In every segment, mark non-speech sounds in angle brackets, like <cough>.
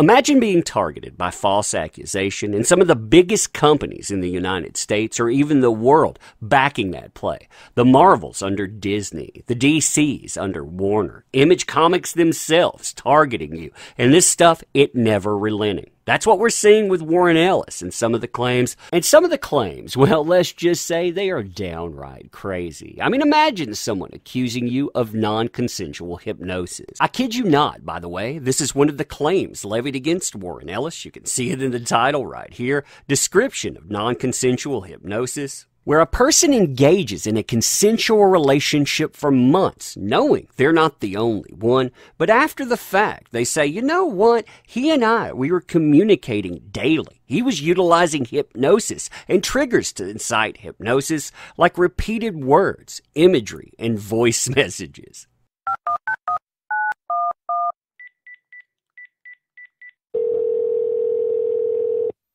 Imagine being targeted by false accusation and some of the biggest companies in the United States or even the world backing that play. The Marvels under Disney, the DCs under Warner, Image Comics themselves targeting you. And this stuff, it never relenting. That's what we're seeing with Warren Ellis and some of the claims. And some of the claims, <laughs> well, let's just say they are downright crazy. I mean, imagine someone accusing you of non consensual hypnosis. I kid you not, by the way, this is one of the claims levied against Warren Ellis. You can see it in the title right here Description of Non Consensual Hypnosis where a person engages in a consensual relationship for months, knowing they're not the only one, but after the fact, they say, you know what? He and I, we were communicating daily. He was utilizing hypnosis and triggers to incite hypnosis, like repeated words, imagery, and voice <laughs> messages.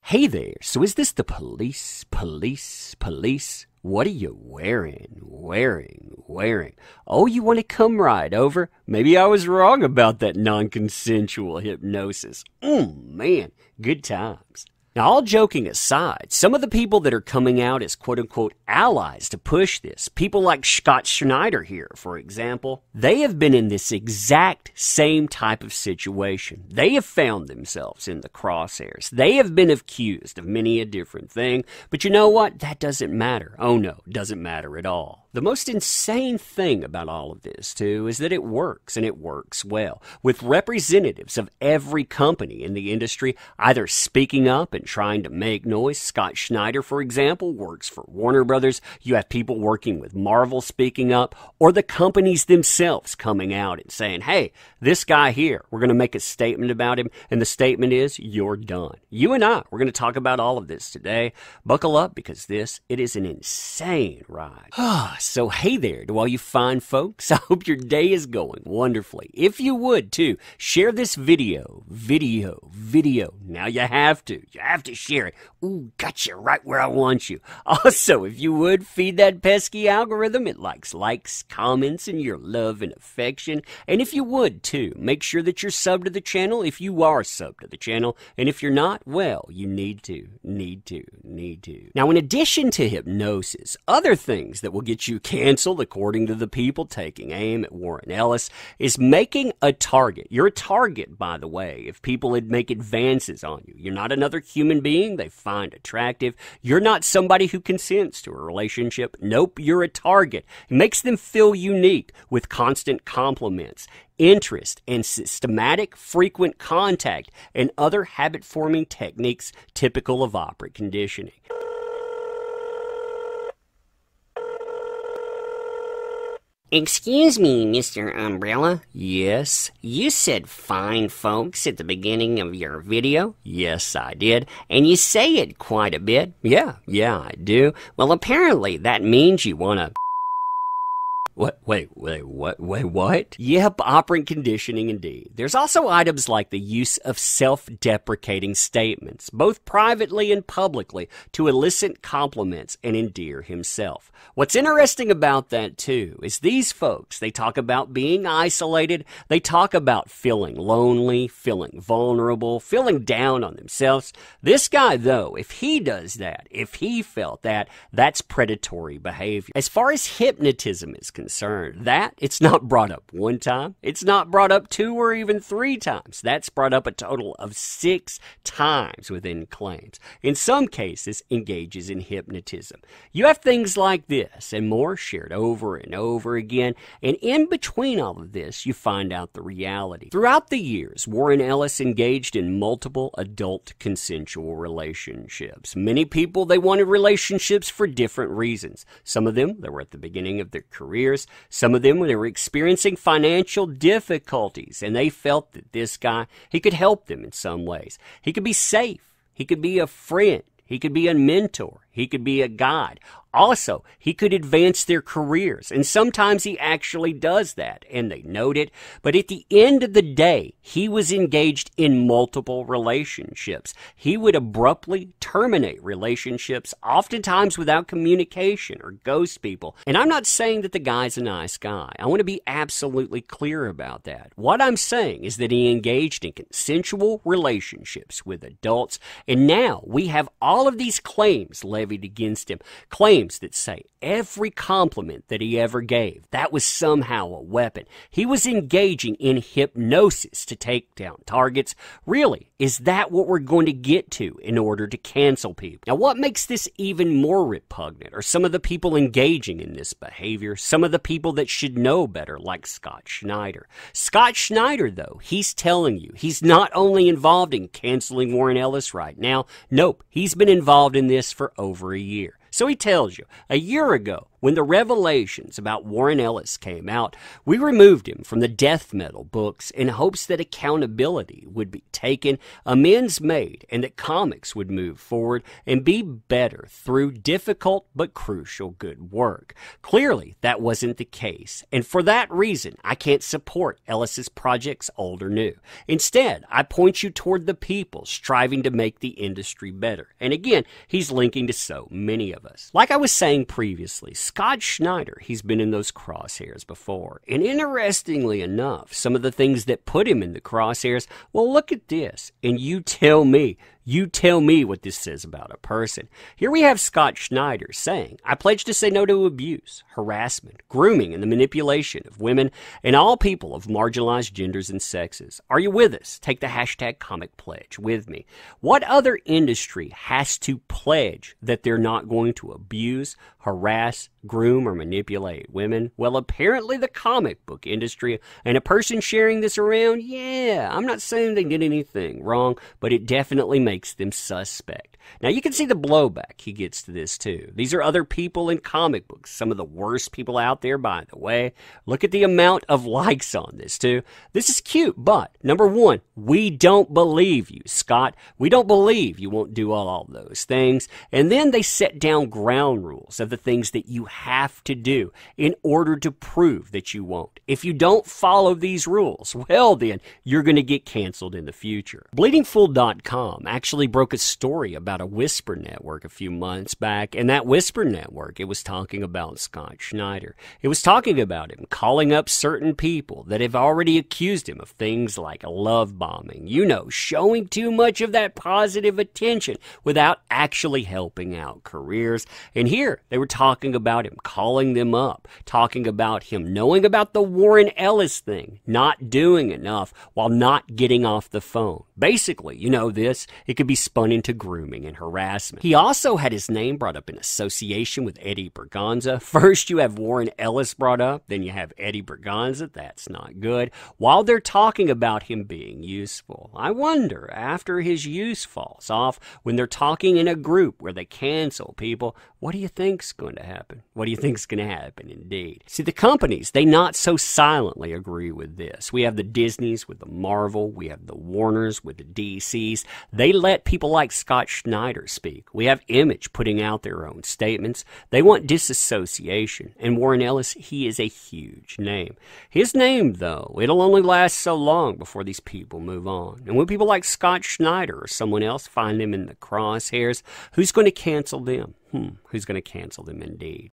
Hey there, so is this the police, police, police? What are you wearing, wearing, wearing? Oh, you want to come right over? Maybe I was wrong about that non consensual hypnosis. Oh, man, good times. Now, all joking aside, some of the people that are coming out as quote unquote allies to push this, people like Scott Schneider here, for example, they have been in this exact same type of situation. They have found themselves in the crosshairs. They have been accused of many a different thing, but you know what? That doesn't matter. Oh no, doesn't matter at all. The most insane thing about all of this, too, is that it works and it works well, with representatives of every company in the industry either speaking up and isn't trying to make noise. Scott Schneider, for example, works for Warner Brothers. You have people working with Marvel speaking up, or the companies themselves coming out and saying, hey, this guy here, we're going to make a statement about him. And the statement is, you're done. You and I, we're going to talk about all of this today. Buckle up because this, it is an insane ride. <sighs> so, hey there to all you fine folks. <laughs> I hope your day is going wonderfully. If you would, too, share this video, video, video. Now you have to. You have have to share it. Ooh, got you right where I want you. <laughs> Also, if you would, feed that pesky algorithm. It likes likes, comments, and your love and affection. And if you would, too, make sure that you're subbed to the channel if you are subbed to the channel. And if you're not, well, you need to, need to, need to. Now, in addition to hypnosis, other things that will get you canceled, according to the people taking aim at Warren Ellis, is making a target. You're a target, by the way, if people had make advances on you. You're not another human human being they find attractive. You're not somebody who consents to a relationship. Nope, you're a target. It makes them feel unique with constant compliments interest, and systematic frequent contact and other habit forming techniques typical of operant conditioning. Excuse me, Mr. Umbrella. Yes? You said fine folks at the beginning of your video. Yes, I did. And you say it quite a bit. Yeah, yeah, I do. Well, apparently that means you want to what, wait, wait, what, wait, what? Yep, operant conditioning indeed. There's also items like the use of self deprecating statements, both privately and publicly, to elicit compliments and endear himself. What's interesting about that, too, is these folks, they talk about being isolated, they talk about feeling lonely, feeling vulnerable, feeling down on themselves. This guy, though, if he does that, if he felt that, that's predatory behavior. As far as hypnotism is concerned, concern. That, it's not brought up one time, it's not brought up two or even three times. That's brought up a total of six times within claims. In some cases, engages in hypnotism. You have things like this and more shared over and over again, and in between all of this, you find out the reality. Throughout the years, Warren Ellis engaged in multiple adult consensual relationships. Many people, they wanted relationships for different reasons. Some of them, they were at the beginning of their career, years. Some of them they were experiencing financial difficulties, and they felt that this guy he could help them in some ways. He could be safe. He could be a friend. He could be a mentor. He could be a god. Also, he could advance their careers, and sometimes he actually does that, and they note it. But at the end of the day, he was engaged in multiple relationships. He would abruptly terminate relationships, oftentimes without communication or ghost people. And I'm not saying that the guy's a nice guy. I want to be absolutely clear about that. What I'm saying is that he engaged in consensual relationships with adults, and now we have all of these claims laid levied against him, claims that say every compliment that he ever gave, that was somehow a weapon. He was engaging in hypnosis to take down targets. Really, is that what we're going to get to in order to cancel people? Now, what makes this even more repugnant are some of the people engaging in this behavior, some of the people that should know better, like Scott Schneider. Scott Schneider, though, he's telling you he's not only involved in canceling Warren Ellis right now, nope, he's been involved in this for over over a year. So he tells you a year ago, when the revelations about Warren Ellis came out, we removed him from the death metal books in hopes that accountability would be taken, amends made, and that comics would move forward and be better through difficult but crucial good work. Clearly, that wasn't the case, and for that reason, I can't support Ellis's projects, old or new. Instead, I point you toward the people striving to make the industry better. And again, he's linking to so many of us. Like I was saying previously, Scott Schneider, he's been in those crosshairs before. And interestingly enough, some of the things that put him in the crosshairs, well, look at this, and you tell me you tell me what this says about a person. Here we have Scott Schneider saying, I pledge to say no to abuse, harassment, grooming, and the manipulation of women and all people of marginalized genders and sexes. Are you with us? Take the hashtag comic pledge with me. What other industry has to pledge that they're not going to abuse, harass, groom, or manipulate women? Well, apparently the comic book industry and a person sharing this around, yeah, I'm not saying they did anything wrong, but it definitely makes makes them suspect. Now, you can see the blowback he gets to this, too. These are other people in comic books, some of the worst people out there, by the way. Look at the amount of <laughs> likes on this, too. This is cute, but number one, we don't believe you, Scott. We don't believe you won't do all, all those things. And then they set down ground rules of the things that you have to do in order to prove that you won't. If you don't follow these rules, <laughs> well, then you're going to get canceled in the future. BleedingFool.com actually broke a story about out a Whisper Network a few months back, and that Whisper Network, it was talking about Scott Schneider. It was talking about him calling up certain people that have already accused him of things like love bombing, you know, showing too much of that positive attention without actually helping out careers. And here they were talking about him calling them up, talking about him knowing about the Warren Ellis thing, not doing enough while not getting off the phone. Basically, you know this, it could be spun into grooming and harassment. He also had his name brought up in association with Eddie Berganza. <laughs> First, you have Warren Ellis brought up, then you have Eddie Berganza. That's not good. While they're talking about him being useful, I wonder after his use falls off, when they're talking in a group where they cancel people, what do you think's going to happen? What do you think's going to happen indeed? See, the companies, they not so silently agree with this. We have the Disneys with the Marvel, we have the Warners with the DCs. They let people like Scott Schneider Snyder speak. We have Image putting out their own statements. They want disassociation. And Warren Ellis, he is a huge name. His name, though, it'll only last so long before these people move on. And when people like Scott Schneider or someone else find them in the crosshairs, who's going to cancel them? Hmm, who's going to cancel them indeed?